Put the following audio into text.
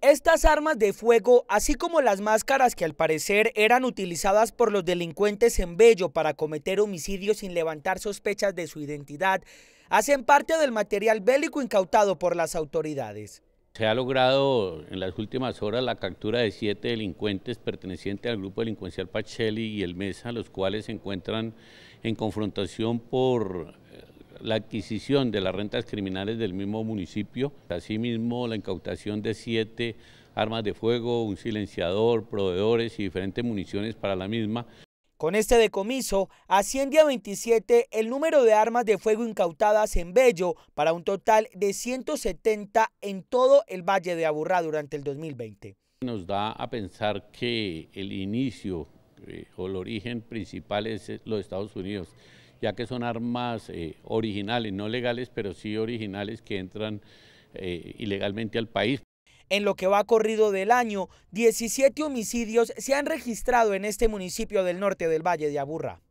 Estas armas de fuego, así como las máscaras que al parecer eran utilizadas por los delincuentes en Bello para cometer homicidios sin levantar sospechas de su identidad, hacen parte del material bélico incautado por las autoridades. Se ha logrado en las últimas horas la captura de siete delincuentes pertenecientes al grupo delincuencial Pacheli y el Mesa, los cuales se encuentran en confrontación por la adquisición de las rentas criminales del mismo municipio, asimismo la incautación de siete armas de fuego, un silenciador, proveedores y diferentes municiones para la misma. Con este decomiso asciende a 27 el número de armas de fuego incautadas en Bello para un total de 170 en todo el Valle de Aburrá durante el 2020. Nos da a pensar que el inicio eh, o el origen principal es eh, los Estados Unidos ya que son armas eh, originales, no legales, pero sí originales que entran eh, ilegalmente al país. En lo que va corrido del año, 17 homicidios se han registrado en este municipio del norte del Valle de Aburra.